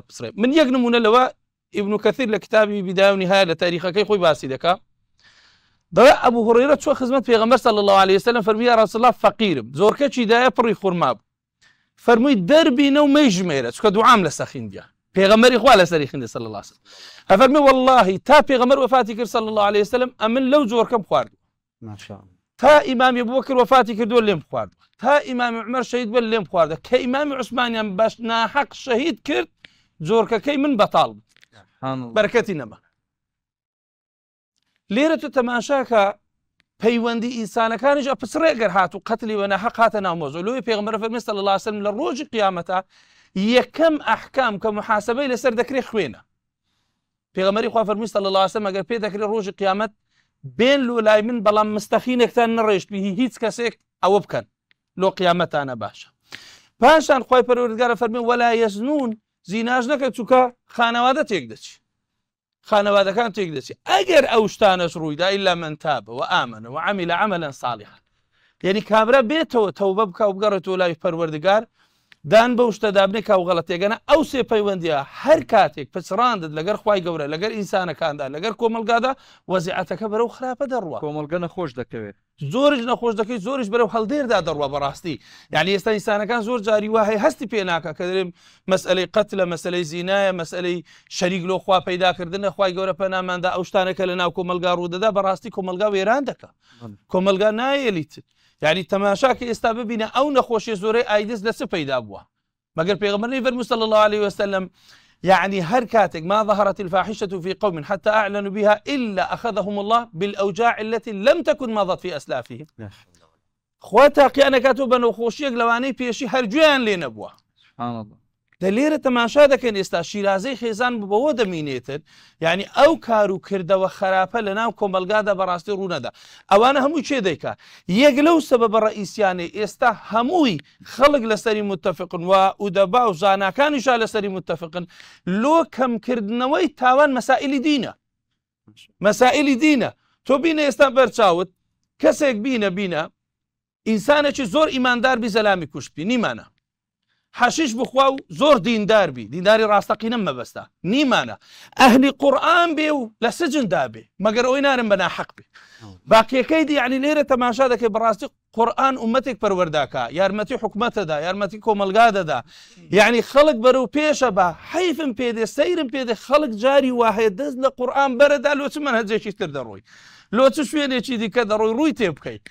تبصري من يقنم نلوى ابن كثير لكتابي بداية ونهاية لتاريخ كي خوي باسي دكا دواء أبو هريرة شو خزمة في غمر صلى الله عليه وسلم فرمي يا رسول الله فقير زور كتشي دايا بري خورماب فرمي دربي نو ميجميرة شو كدو عام لساخين بيا في غمر إخوة لساريخين صلى الله عليه وسلم أفرمي والله تا في غمر وفاتي كر صلى الله عليه وسلم أمن لو زور كم خوارد ما شاء الله تا إمام أبو بكر وفاتي كر دول لهم خوارد تا إمام عمر شهيد بل لهم خوارد كإمام عثمان يم باش ناحق شهيد كرت كي من بطال بەرکەتی نەما لێرە تو تەماشاکە پەیوەندی ئینسانەکانیش ئەپسڕێگەر هات و قەتلی وەنە حقاتە ناومۆزۆلوی پێغمەرە فەرمیستە لە لاسن لە ڕۆژی قیامەتە یەکەم ئەحکام کە محاسبەی لەسەر دەکرێت خوێنە پێغمەری خوا فەرمیستە لە لاسە مەگەر پێ دەکرێت ڕۆژی قیامەت بێن لو لای من بەڵام مستەخینێکتان نڕێشتبی هیچ کەسێک ئەوە بکەن لۆ قیامەتانە باشە پاشان خی پەرۆردگارە فەرمی وەلا یەزنون زیناژ نەکە چووکە خانەوادە تێک دەچی خانەوادەکان تێک دەچی ئەگەر ئەو شتانەش ڕوویدا ئللا منتابەوە ئامنەوە ئامی لە ئەمەلەن ساڵیحان یعنی کابرا بێتەوە تەوبە بکە و بگەڕێتەوە لای پەروەردگار دان بە شتە دابنێک کاوغڵە تێگەنە ئەو سێ پەیوەندیە هەر کاتێک پچڕاندت لەگەر خی گەورە لەگەر ئینسانەکاندا لەگەر کۆمەلگادا وەزیعاتەکە بەرەو خراپە دەڕوە کۆمەلگە نەخۆش دەکەوێت زۆرش نەخۆش دەکەی زۆرش بەرەو هەڵدێردا دەڕوە بەڕاستی یعنی ئێستا ئینسانەکان زۆر جاری وهەیە هەستی پێناکە کە دەێم مەسئلەی قەت لە مەسلەی زیینایە مەسلەی شەریگلۆ خوا پیداکردنە خی گەورە پەناماندا ئەو شتانەکە لە ناو کۆمەلگا ڕوودەدا بەڕاستی کۆمەلگا وێران دەکە کۆمەلگا نایەلیت یعنی تەماشاکە ئێستا ببینە ئەو نەخۆشی زۆرەی ئایدس لە س پەیدا بووە مەگەر پێغمەرنی صلى الله عليه وسلم يعني هر كاتك ما ظهرت الفاحشة في قوم حتى أعلنوا بها إلا أخذهم الله بالأوجاع التي لم تكن مضت في أسلافهم قيانا كاتوبا و بە نەوخۆشیەک لەوانەی جوان هەرگویان سبحان الله لە لێرە تەماشا دەکەن ئێستا شیرازەی خێزان بەوە دەمینێتن یعنی ئەو کار و کردەوە خراپە لە ناو کۆمەلگادا بەڕاستی ڕوونەدا ئەوانە هەموو چێ دەیکا یەک لەو سبب بە ڕئیسیانەی ئێستا هەمووی خەڵک لەسەری متتەفقن و ئودەبا و زانکانیشا لەسەری متتەفقن لۆ کەمکردنەوەی تاوان مەسائلی دینە مەسائلی دینە تۆ بینە ئێستا بەرچاوت کەسێک بینە بینە ئینسانێکی زۆر ئیماندار بی زەلامی کوشتی نیمانە حەشیش بخوا و زۆر دیندار بی دینداری ڕاستەقینم مەبەستا نیمانە ئەهلی قورآان بێ و لە سجن دابێ مەگەر ئەوی نارم بەنا حەق بێ باقیەکەی دیعنی لێرە تەماشا دەکەی بەڕاستی قورآن ومەتێک پەروەرداکە یارمەتی حکوومەتەدا یارمەتی کۆمەلگا دەدا یعنی خەڵک بەرە و پێشە بە حیفم پێدێ سەیرم پێدێ خەڵک جاری واهەیە دەست لە قورآان بەرەدا لۆچ من هەجێکی تر دەڕۆی لۆچ شوێنێکی دیکە دەڕۆی ڕووی تێ بکەیت.